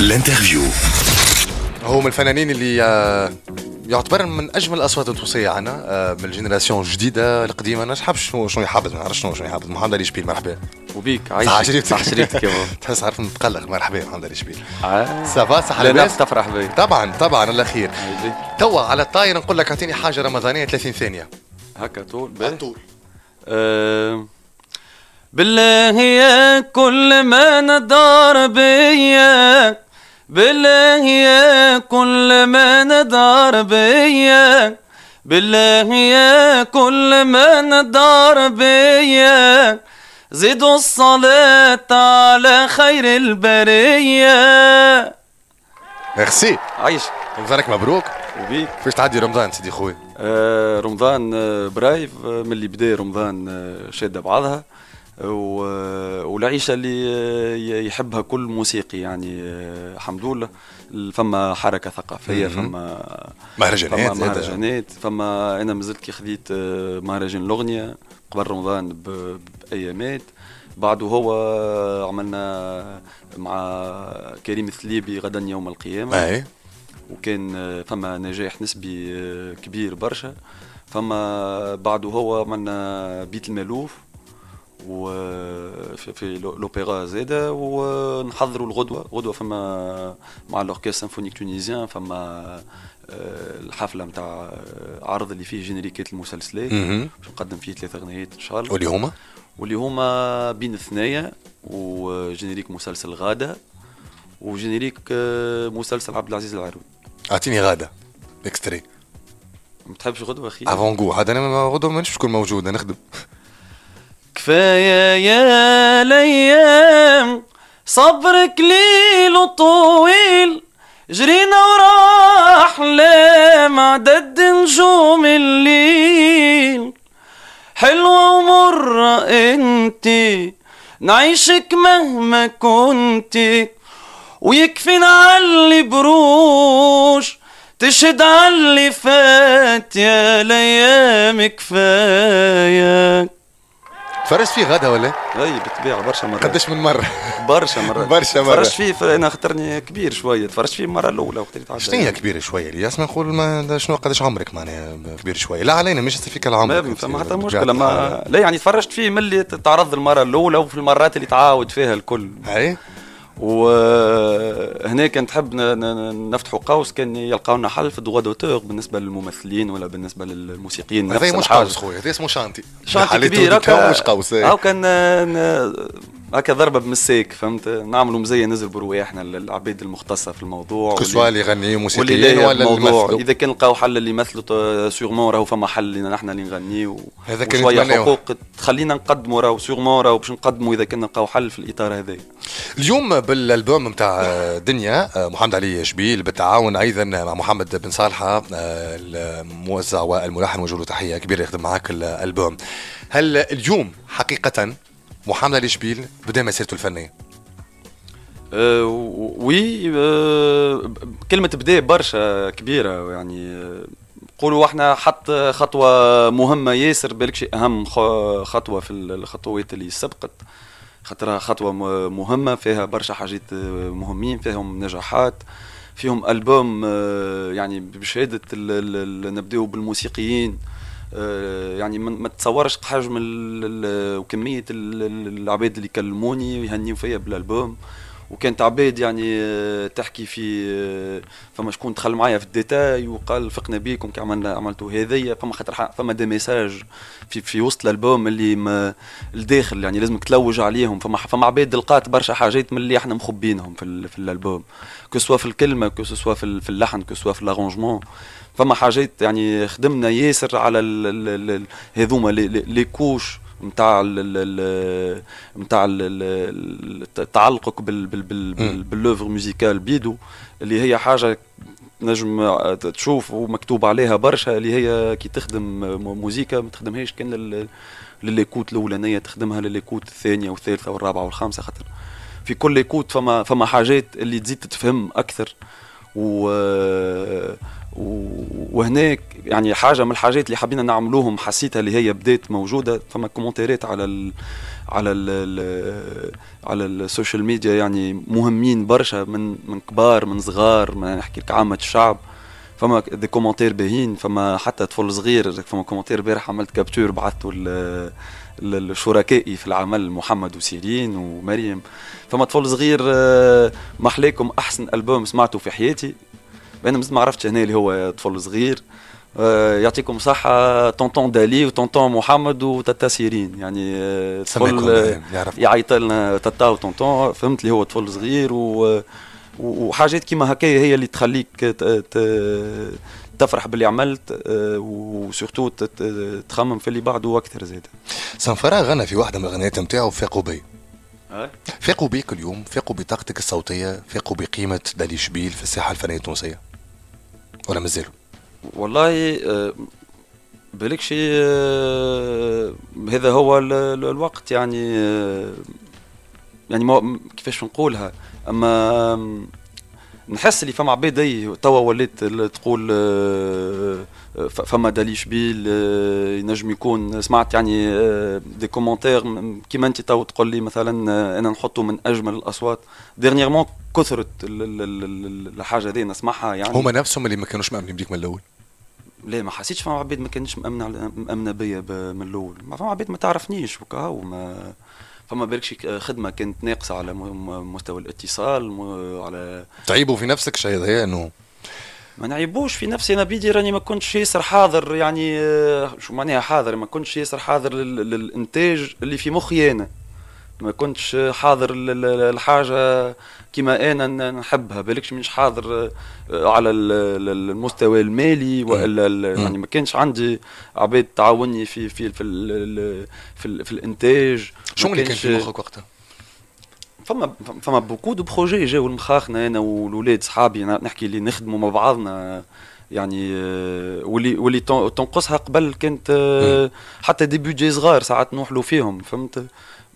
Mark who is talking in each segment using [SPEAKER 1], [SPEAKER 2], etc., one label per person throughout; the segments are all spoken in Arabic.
[SPEAKER 1] الانترفيو هو من الفنانين اللي آه، يعتبر من اجمل الاصوات التونسيه عنا آه، من الجينيراسيون الجديده القديمه انا حابش شنو يحبط ما نعرفش شنو يحبط محمد علي شبيل مرحبا وبيك عايش صح شريفتك صح شريفتك تحس عارف متقلق مرحبا محمد علي شبيل سافا آه. صح لاباس تفرح بي طبعا طبعا الله خير توا على الطاير نقول لك اعطيني حاجه رمضانيه 30 ثانيه
[SPEAKER 2] هكا طول على طول بالله يا كل ما ندار بيا بالله يا كل ما ندار بيا بالله يا كل ما ندار بيا زيدوا الصلاة على خير البرية ميرسي عايش رمضانك مبروك وبيك كيفاش تعدي رمضان سيدي خويا آه رمضان آه، برايف آه، من اللي بدا رمضان آه، شاده بعضها والعيشة اللي يحبها كل موسيقي يعني الحمد لله فما حركة ثقافية فما مهرجانات فما مهرجانات فما أنا مازلت كي خذيت مهرجان الأغنية قبل رمضان بأيامات بعده هو عملنا مع كريم الثليبي غدا يوم القيامة أي. وكان فما نجاح نسبي كبير برشا فما بعده هو عملنا بيت المالوف وفي في لوبيرا زاده ونحضروا الغدوه غدوه فما مع الاوركستر سيمفونيك تونيزيان فما آه، الحفله نتاع آه، عرض اللي فيه جينيريكات المسلسلات باش نقدم فيه ثلاث اغنيات ان شاء الله واللي هما واللي هما بين الثنايا وجينيريك مسلسل غاده وجينيريك آه، مسلسل عبد العزيز العروي
[SPEAKER 1] اعطيني غاده اكستري
[SPEAKER 2] ما تحبش غدوه اخي افون
[SPEAKER 1] جو هذا انا غدوه مانيش تكون موجود انا نخدم
[SPEAKER 2] كفاية يا ليام صبرك ليل طويل جرينا وراح لام عدد نجوم الليل حلوة ومرة انتي نعيشك مهما كنتي ويكفي نعلي بروش تشهد على اللي فات يا ليام كفاياك تفرجت فيه غدا ولا؟ اي بالطبيعه برشا مرات قداش من مره؟ برشا مرات برشا مرات تفرجت فيه انا خاطرني كبير شويه تفرجت فيه المره الاولى وقت اللي تعدى شنو هي كبير شويه اللي اسمع
[SPEAKER 1] نقول ما شنو قداش عمرك معناها كبير شويه
[SPEAKER 2] لا علينا مش فيك العمر ما فما حتى مشكله ما لا يعني تفرجت فيه من اللي تعرض المره الاولى وفي المرات اللي تعاود فيها الكل اي وهنا كان تحب نفتحوا قوس كان يلقاونا حل في الدوا دوتور بالنسبه للممثلين ولا بالنسبه للموسيقيين هذا مش قوس خويا
[SPEAKER 1] هذا اسمه شانتي شانتي كبير هاو إيه. كان
[SPEAKER 2] هكا ضربه بمساك فهمت نعملوا مزيه نزل برواحنا للعباد المختصه في الموضوع كسوا اللي يغنيوا موسيقيين ولا الموضوع اذا كان لقاو حل اللي يمثلوا سيغمون راهو فما حل لنا نحن اللي نغنيوا كان شويه حقوق تخلينا نقدموا راهو سيغمون راهو باش نقدموا اذا كان لقاو حل في الاطار هذا
[SPEAKER 1] اليوم بالالبوم نتاع دنيا محمد علي شبيل بالتعاون ايضا مع محمد بن صالحه آه، الموزع والملحن وجوله تحيه كبيره يخدم معاك الالبوم هل اليوم حقيقه محمد علي شبيل بدا مسيرته الفنيه
[SPEAKER 2] أه وي أه كلمة بدا برشا كبيرة يعني نقولوا أه، احنا حط خطوة مهمة ياسر بالك أهم خطوة في الخطوات اللي سبقت خاطرها خطوة مهمة فيها برشا حاجات أه، مهمين فيهم نجاحات فيهم ألبوم أه، يعني بشهادة نبداو بالموسيقيين آه، يعني ما تصورش حجم وكميه العباد اللي كلموني ويهنيوا فيا بالالبوم وكانت عباد يعني آه، تحكي في آه، فما شكون دخل معايا في الديتاي وقال فقنا بيكم كي عملنا عملتوا هذيا فما خاطر فما دي ميساج في في وسط الالبوم اللي ما الداخل يعني لازمك تلوج عليهم فما فما عباد لقات برشا حاجات من اللي احنا مخبينهم في, في الالبوم كو سوا في الكلمه كو سوا في, في اللحن كو سوا في الارانجمون فما حاجات يعني خدمنا ياسر على هذوما لي كوش نتاع نتاع تعلقك باللوفر ميوزيكال بيدو اللي هي حاجه نجم تشوف ومكتوب عليها برشا اللي هي كي تخدم موزيكا ما تخدمهاش كان لليكوت الاولانيه تخدمها لليكوت الثانيه والثالثه والرابعه والخامسه خاطر في كل ليكوت فما فما حاجات اللي تزيد تفهم اكثر و وهناك يعني حاجه من الحاجات اللي حبينا نعملوهم حسيتها اللي هي بدات موجوده فما كومنتيرات على ال على ال على السوشيال ميديا يعني مهمين برشا من من كبار من صغار ما نحكي لك عامه الشعب فما دي كومنتير باهين فما حتى طفل صغير فما كومنتير بارح عملت كابتور بعثته لشركائي في العمل محمد وسيرين ومريم فما طفل صغير آه، محليكم احسن البوم سمعته في حياتي انا ما عرفتش هنا اللي هو طفل صغير آه، يعطيكم صحة طونطون دالي وطونطون محمد وتاتا سيرين يعني آه، طفل يعيط لنا تاتا وطونطون فهمت اللي هو طفل صغير و وحاجات كيما هكايا هي اللي تخليك تفرح باللي عملت آه، وسورتو تخمم في اللي بعده اكثر زاد
[SPEAKER 1] سانفرا غنى في واحده من الاغنيات نتاعو فاقوا بي فاقوا بيك اليوم فاقوا بطاقتك الصوتيه فاقوا بقيمه دالي شبيل في الساحه الفنيه التونسيه ولا مازالوا
[SPEAKER 2] والله آه، بالك آه، هذا هو الوقت يعني يعني كيفاش نقولها اما نحس اللي فما عباد توا وليت تقول آه، آه، فما دالي شبيل آه، ينجم يكون سمعت يعني دي كومنتير كيما انت تو تقول لي مثلا انا نحطه من اجمل الاصوات ديرنييرمون كثرت الحاجه هذه نسمعها يعني هما
[SPEAKER 1] نفسهم اللي ما كانوش مامنين بيك من الاول
[SPEAKER 2] لا ما حسيتش فما عباد ما كانتش مأمنة مأمنة بيا من الاول ما فما عباد ما تعرفنيش وكا وما فما بالك خدمه كانت ناقصه على مستوى الاتصال على تعيبوا في نفسك شيء هذا إيه، انه ما نعيبوش في نفسي انا بيدي راني ما كنتش ياسر حاضر يعني آه، شو معناها حاضر ما كنتش ياسر حاضر للانتاج اللي في مخي انا ما كنتش حاضر الحاجه كما انا نحبها بالكش مش حاضر آه، على المستوى المالي والا يعني ما كانش عندي عباد تعاوني في في في في, في الانتاج شنو اللي كان في مخك وقتها؟ فما فما بوكو دو بروجي جاو لمخاخنا انا والولاد صحابي نحكي اللي نخدموا مع بعضنا يعني آه، واللي واللي تنقصها قبل كانت آه، حتى دي بيجي صغار ساعات نوحلوا فيهم فهمت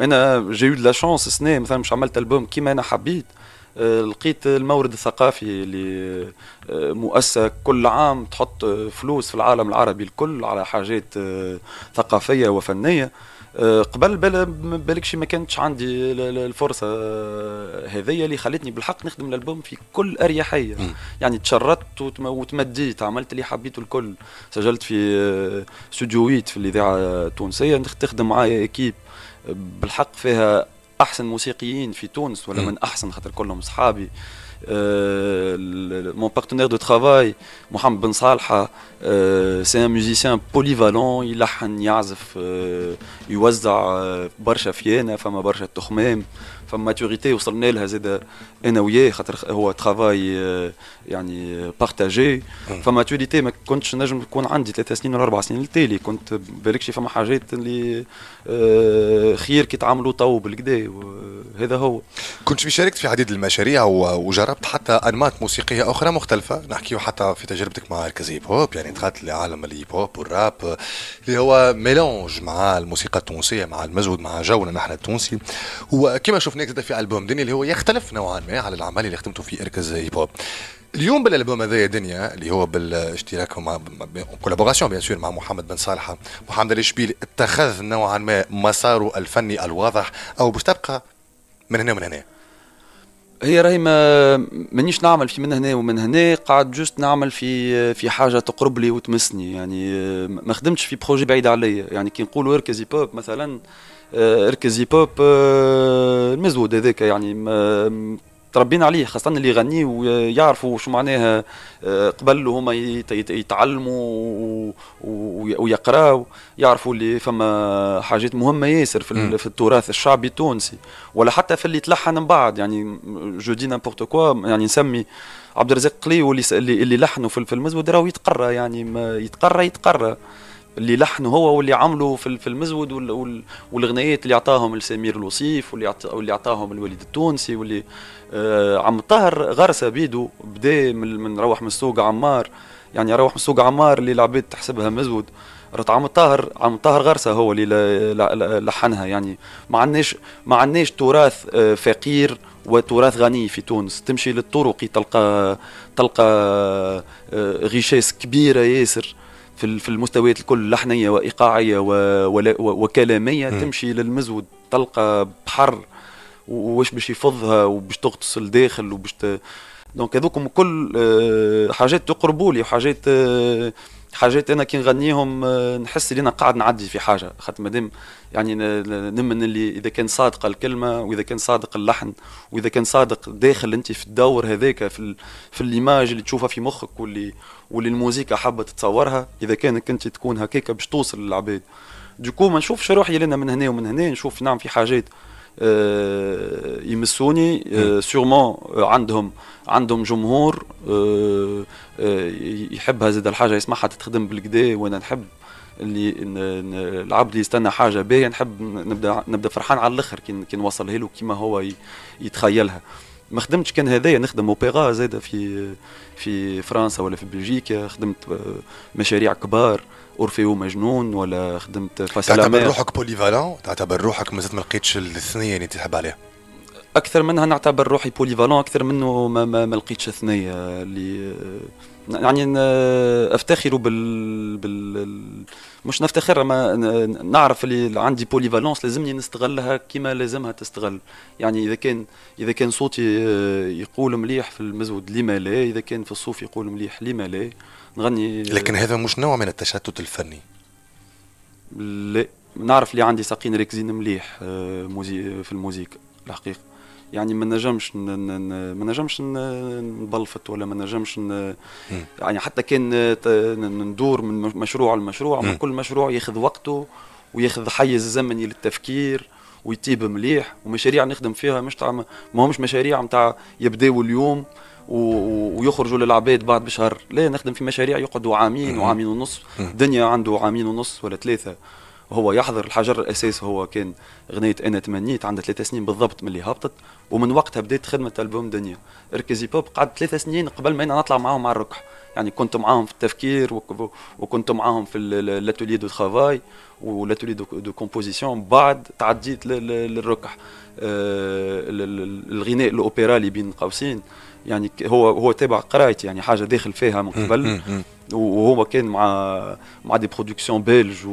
[SPEAKER 2] انا جي يو لا شونس سنة مثلا مش عملت البوم كيما انا حبيت آه، لقيت المورد الثقافي اللي آه، مؤسسه كل عام تحط آه، فلوس في العالم العربي الكل على حاجات ثقافيه وفنيه قبل بالك شي ما كانتش عندي الفرصه هذيا اللي خلتني بالحق نخدم الالبوم في كل اريحيه يعني تشرطت وتمديت عملت اللي حبيته الكل سجلت في استوديويت في الاذاعه التونسيه تخدم معايا اكيب بالحق فيها احسن موسيقيين في تونس ولا من احسن خاطر كلهم صحابي مون بارتنير دو ترافاي محمد بن صالحه سي ان ميوزيسيان بوليفالون يلحن يعزف يوزع برشا فيانا فما برشا تخمام فما ماتوريتي وصلنا لها زاده انا وياه خاطر هو ترافاي يعني بارتاجي فما ماتوريتي ما كنتش نجم تكون عندي ثلاث سنين ولا اربع سنين التالي كنت بالكش فما حاجات اللي خير كي تعملوا تو بالكدا هذا هو
[SPEAKER 1] كنت شاركت في عديد المشاريع وجربت حتى انماط موسيقيه اخرى مختلفه نحكيو حتى في تجربتك مع الكزيب هوب يعني انتقلت لعالم الهيب هوب والراب اللي هو ميلونج مع الموسيقى التونسيه مع المزود مع جونا نحن التونسي وكما شفناك زاد في البوم دنيا اللي هو يختلف نوعا ما على الاعمال اللي خدمته في اركز هيب هوب اليوم بالالبوم هذايا دنيا اللي هو بالاشتراك مع كولابوراسيون بيان سور مع محمد بن صالحه محمد الشبيل اتخذ نوعا ما مساره الفني
[SPEAKER 2] الواضح او باش تبقى من هنا ومن هنا هي راهي ما مانيش نعمل في من هنا ومن هنا قاعد جوست نعمل في في حاجه تقرب لي وتمسني يعني ما خدمتش في بروجي بعيد عليا يعني كي نقولوا اركزي بوب مثلا آه، اركزي بوب آه، المزود هذاك يعني تربينا عليه خاصة اللي يغني ويعرفوا شو معناها آه، قبل هما يتعلموا ويقراوا يعرفوا اللي فما حاجات مهمة ياسر في, في التراث الشعبي التونسي ولا حتى في اللي تلحن من بعد يعني جو دي نامبورت كوا يعني نسمي عبد الرزاق قلي واللي اللي لحنوا في المزود راهو يتقرى يعني ما يتقرى يتقرى اللي لحنوا هو واللي عملوا في في المزود والغنايات اللي عطاهم لسمير الوصيف واللي عطاهم الوالد التونسي واللي آه، عم طاهر غرسه بيدو بدا من روح من السوق عمار يعني روح من السوق عمار اللي العباد تحسبها مزود رت عم طاهر عم طاهر غرسه هو اللي لحنها يعني ما عندناش ما عندناش تراث آه، فقير وتراث غني في تونس تمشي للطرق تلقى تلقى آه، غشاس كبيره ياسر في في المستويات الكل لحنيه وايقاعيه وكلاميه تمشي للمزود تلقى بحر واش باش يفضها وباش تغطس لداخل وباش دونك هذوكم كل آه، حاجات تقربوا لي وحاجات آه، حاجات انا كي نغنيهم آه، نحس اللي انا قاعد نعدي في حاجه خاطر مادام يعني نمن اللي اذا كان صادقه الكلمه واذا كان صادق اللحن واذا كان صادق داخل انت في الدور هذاك في ال... في الايماج اللي تشوفها في مخك واللي واللي الموسيقى حابه تتصورها اذا كانك انت تكون هكاك باش توصل للعباد دوكو ما نشوفش روحي لنا من هنا ومن هنا نشوف نعم في حاجات آه، يمسوني آه، سيغمون آه، عندهم عندهم جمهور يحبها زاد الحاجه يسمعها تتخدم بالكدا وانا نحب اللي العبد اللي يستنى حاجه باهيه نحب نبدا نبدا فرحان على الاخر كي نوصلها له كيما هو يتخيلها ما خدمتش كان هذايا نخدم اوبيرا زاده في في فرنسا ولا في بلجيكا خدمت مشاريع كبار اورفيو مجنون ولا خدمت فاسلا تعتبر روحك بوليفالون تعتبر روحك مازلت ما لقيتش الثنيه اللي تحب عليها اكثر منها نعتبر روحي بوليفالون اكثر منه ما, ما, ما لقيتش ثنيه اللي يعني افتخر بال, بال... مش نفتخر ما نعرف اللي عندي بولي فالونس لازمني نستغلها كما لازمها تستغل يعني اذا كان اذا كان صوتي آه، يقول مليح في المزود لما لا اذا كان في الصوف يقول مليح لما لا نغني آه، لكن هذا
[SPEAKER 1] مش نوع من التشتت
[SPEAKER 2] الفني لا نعرف اللي عندي ساقين راكزين مليح آه، في الموزيك الحقيقه يعني ما نجمش ما نجمش نبلفت ولا ما نجمش يعني حتى كان ندور من مشروع لمشروع من كل مشروع ياخذ وقته وياخذ حيز زمني للتفكير ويطيب مليح ومشاريع نخدم فيها مش ما همش مشاريع نتاع يبداوا اليوم ويخرجوا للعباد بعد بشهر لا نخدم في مشاريع يقعدوا عامين وعامين ونص الدنيا عنده عامين ونص ولا ثلاثه هو يحضر الحجر الاساس هو كان غنيت انا تمنيت عندها ثلاثة سنين بالضبط من اللي هبطت ومن وقتها بدات خدمه البوم دنيا ركزي بوب قعد ثلاثة سنين قبل ما انا نطلع معاهم على الركح يعني كنت معاهم في التفكير وكنت معاهم في لاتولي دو ترافاي ولاتولي دو كومبوزيسيون بعد تعديت للركح آه، الغناء الاوبرا اللي بين قوسين يعني هو هو تابع قرايتي يعني حاجه داخل فيها من قبل وهو كان مع مع دي برودكسيون بلج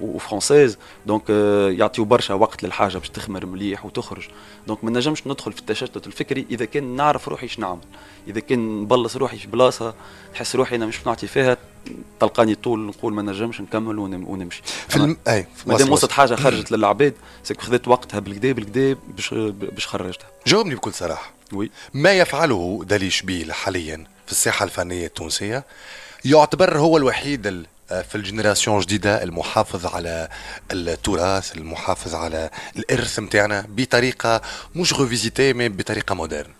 [SPEAKER 2] وفرونسيز دونك يعطيو برشا وقت للحاجه باش تخمر مليح وتخرج دونك ما نجمش ندخل في التشتت الفكري اذا كان نعرف روحي شنو نعمل اذا كان نبلص روحي في بلاصه نحس روحي انا مش نعطي فيها تلقاني طول نقول ما نجمش نكمل ونمشي في الم... اي مادام وصلت حاجه خرجت للعباد سك خذيت وقتها بالكدا بالكدا باش باش خرجتها جاوبني بكل صراحه وي ما يفعله
[SPEAKER 1] دليل شبيل حاليا في الساحه الفنيه التونسيه يعتبر هو الوحيد في الجنراسيون الجديدة المحافظ على التراث المحافظ على الإرث متاعنا
[SPEAKER 2] بطريقة مش غوفيزيتي بطريقة مودرن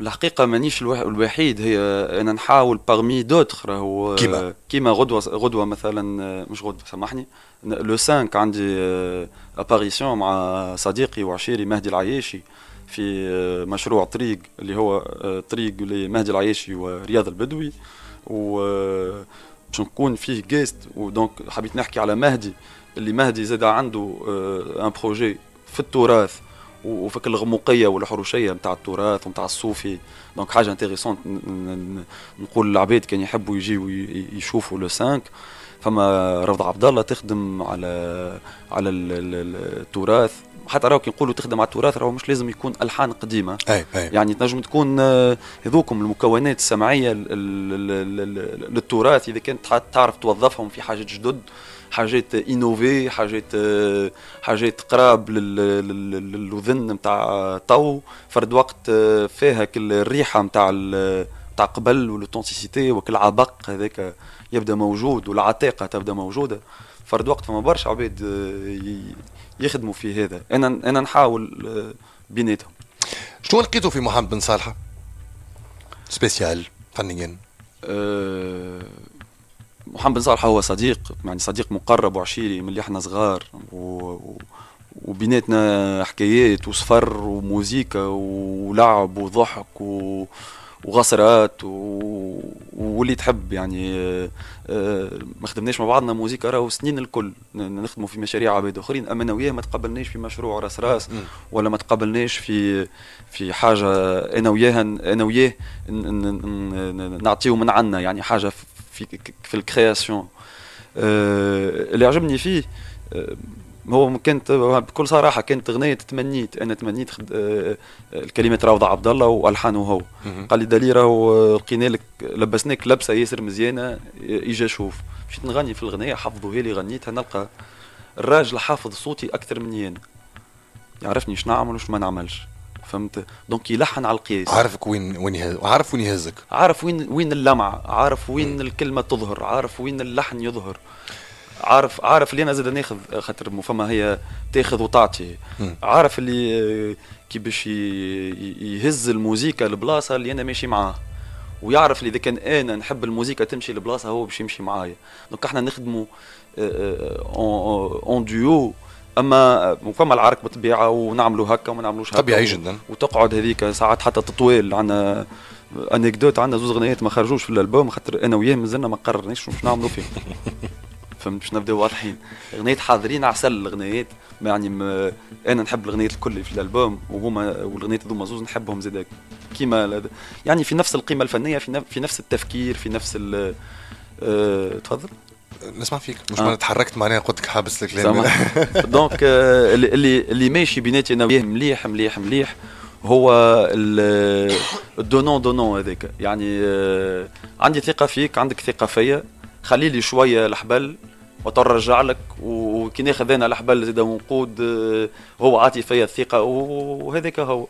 [SPEAKER 2] الحقيقة مانيش الوحيد هي أنا نحاول باغمي دوتر راهو آه، كيما كيما غدوة غدوة مثلا آه، مش غدوة سامحني لو 5 عندي اباريسيون آه، مع صديقي وعشيري مهدي العياشي في مشروع طريق اللي هو طريق لمهدي العياشي ورياض البدوي و باش نكون فيه جيست ودونك حبيت نحكي على مهدي اللي مهدي زاد عنده ان بروجي في التراث وفك الغموقيه والحروشيه نتاع التراث ونتاع الصوفي دونك حاجه انتيريسونت نقول للعباد كان يحبوا يجي يشوفوا لو سانك فما رفض عبد الله تخدم على على التراث حتى راهو كي نقولوا تخدم على التراث راهو مش لازم يكون الحان قديمه أي أي. يعني تنجم تكون آه، هذوكم المكونات السمعيه للتراث اذا كانت تعرف توظفهم في حاجات جدد حاجات انوفي حاجات حاجات قراب للاذن نتاع تو فرد وقت فيها كل الريحه نتاع نتاع قبل والاوتنتيسيتي وكل عبق هذاك يبدا موجود والعتاقه تبدا موجوده فرد وقت فما برشا عباد يخدموا في هذا انا انا نحاول بيناتهم شنو لقيتوا في محمد بن صالحه سبيسيال فنيا أه محمد بن صالح هو صديق يعني صديق مقرب وعشيري من اللي احنا صغار و... وبيناتنا حكايات وسفر وموزيكا ولعب وضحك و... وغصرات و... واللي تحب يعني آه، آه، ما خدمناش مع بعضنا موزيكا راهو سنين الكل نخدموا في مشاريع عباد اخرين اما انا وياه ما تقبلناش في مشروع راس راس ولا ما تقبلناش في في حاجه انا وياه انا وياه نعطيو من عنا يعني حاجه في في الكرياسيون اللي عجبني فيه هو كانت بكل صراحه كانت اغنيه تمنيت انا تمنيت آه، الكلمات روضة عبد الله والحانه هو قال لي دالي راهو آه، لقينا لك لبسناك لبسه ياسر مزيانه آه، اجا شوف مشيت نغني في الاغنيه هي لي غنيتها نلقى الراجل حافظ صوتي اكثر مني انا يعرفني شنو نعمل وش ما نعملش فهمت دونك يلحن على القياس عارفك وين وين يهز... عارف وين يهزك عارف وين وين اللمع عارف وين م. الكلمه تظهر عارف وين اللحن يظهر عارف عارف اللي انا زاد ناخذ خاطر فما هي تاخذ وتعطي م. عارف اللي كي باش يهز الموزيكا البلاصه اللي انا ماشي معاه ويعرف اللي اذا كان انا نحب الموزيكا تمشي لبلاصه هو باش يمشي معايا دونك احنا نخدموا اون ديو اما فما العرك بالطبيعه ونعملوا هكا وما نعملوش هكا طبيعي جدا وتقعد هذيك ساعات حتى تطويل عندنا انكدوت عندنا زوز غنيات ما خرجوش في الالبوم خاطر انا وياه مازلنا ما قررناش شنو نعملوا فيهم فهمت باش نبداو واضحين غنيات حاضرين عسل الغنيات يعني ما انا نحب الغنيات الكل في الالبوم وهما والغنيات هذوما زوز نحبهم زاد كيما يعني في نفس القيمه الفنيه في, نفس التفكير في نفس ال آه، تفضل نسمع فيك مش آه. تحركت معناها قلت لك حابس الكلام دونك euh, اللي اللي ماشي بيناتي انا وياه مليح مليح مليح هو الدونون دونون هذاك يعني آه، عندي ثقه فيك عندك ثقه فيا خلي لي شويه الحبل وترجع لك وكي ناخذ انا الحبل زاد ونقود آه، هو عاطي فيا الثقه وهذاك هو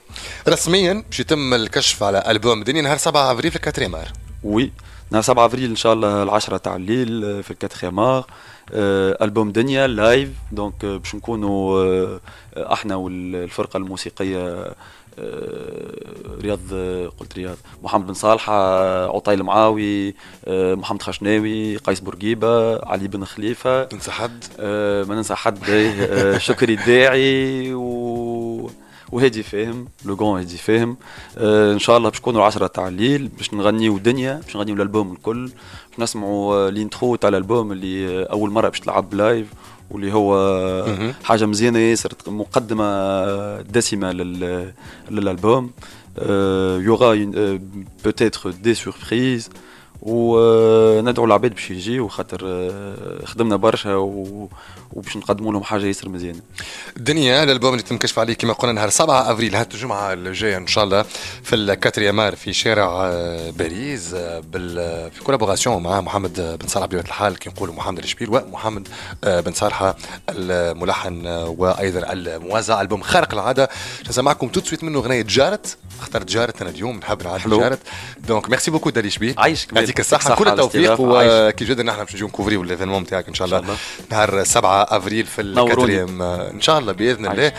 [SPEAKER 1] رسميا باش يتم الكشف على البوم الدنيا نهار 7 افريل في الكاتريمار
[SPEAKER 2] وي نهار 7 افريل ان شاء الله العشرة تاع الليل آه، في الكاتخيام ار آه، البوم دنيا لايف دونك آه، باش نكونوا احنا والفرقه الموسيقيه رياض قلت رياض محمد بن صالحة عطيل معاوي محمد خشناوي قيس بورقيبة علي بن خليفة ننسى حد ما ننسى حد شكري الداعي و وهادي فاهم لو غون هادي فاهم آه ان شاء الله باش نكونوا 10 تاع الليل باش نغنيو الدنيا باش نغنيو الالبوم الكل باش نسمعوا آه، الانترو تاع الالبوم اللي اول مره باش تلعب لايف واللي هو آه، حاجه مزيانه ياسر مقدمه آه، دسمه للالبوم يوغا بوتيتر دي سوربريز وندعو العباد باش يجي خاطر آه، خدمنا برشا وباش نقدموا لهم حاجه ياسر مزيانه. الدنيا الالبوم
[SPEAKER 1] اللي تنكشف عليه كما قلنا نهار 7 افريل هات الجمعه الجايه ان شاء الله في مار في شارع آه، باريس آه، بال في كولابوراسيون مع محمد بن صالح بطبيعه الحال كي نقولوا محمد الشبيل ومحمد بن صالحه الملحن وايضا الموازع البوم خارق العاده نسمعكم توت سويت منه اغنيه جارت اخترت جارت انا اليوم نحب نعرف جارت دونك ميرسي بوكو دالي شبيل عايشك يعطيك الصحة كل التوفيق وكي جدا نحن باش نجيو نكوفريو ليفينمون نتاعك إن شاء الله نهار 7 أفريل في الكاتريم إن شاء الله بإذن الله